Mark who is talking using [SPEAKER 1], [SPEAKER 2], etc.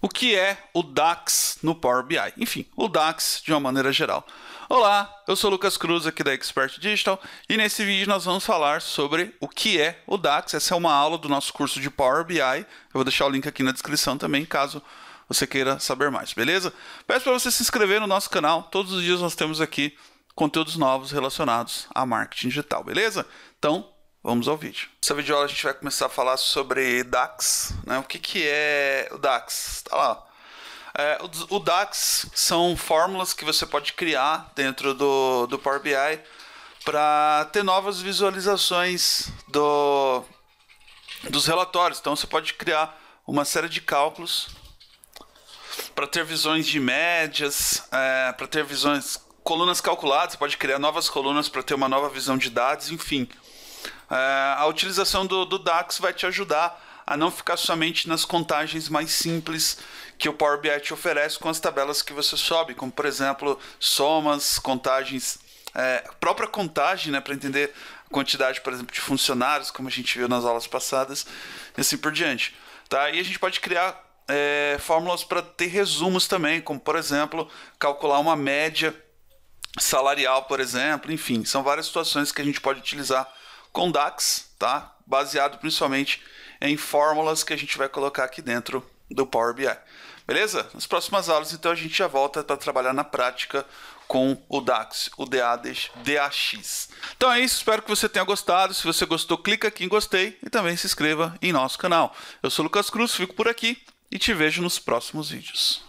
[SPEAKER 1] o que é o DAX no Power BI. Enfim, o DAX de uma maneira geral. Olá, eu sou Lucas Cruz aqui da Expert Digital e nesse vídeo nós vamos falar sobre o que é o DAX. Essa é uma aula do nosso curso de Power BI. Eu vou deixar o link aqui na descrição também, caso você queira saber mais, beleza? Peço para você se inscrever no nosso canal. Todos os dias nós temos aqui conteúdos novos relacionados a marketing digital, beleza? Então, Vamos ao vídeo. Nessa videoaula a gente vai começar a falar sobre DAX, né? O que, que é o DAX? Tá lá. É, o, DAX são fórmulas que você pode criar dentro do, do Power BI para ter novas visualizações do, dos relatórios. Então você pode criar uma série de cálculos para ter visões de médias, é, para ter visões colunas calculadas, você pode criar novas colunas para ter uma nova visão de dados, enfim. Eh, a utilização do, do DAX vai te ajudar a não ficar somente nas contagens mais simples que o Power BI te oferece com as tabelas que você sobe, como por exemplo somas, contagens, é, própria contagem, né, para entender a quantidade, por exemplo, de funcionários, como a gente viu nas aulas passadas, e assim por diante. Tá? E a gente pode criar é, fórmulas para ter resumos também, como por exemplo calcular uma média salarial, por exemplo, enfim, são várias situações que a gente pode utilizar com DAX, tá? Baseado principalmente em fórmulas que a gente vai colocar aqui dentro do Power BI. Beleza? Nas próximas aulas, então, a gente já volta para trabalhar na prática com o DAX, o DADES, DAX. Então é isso, espero que você tenha gostado. Se você gostou, clica aqui em gostei e também se inscreva em nosso canal. Eu sou Lucas Cruz, fico por aqui e te vejo nos próximos vídeos.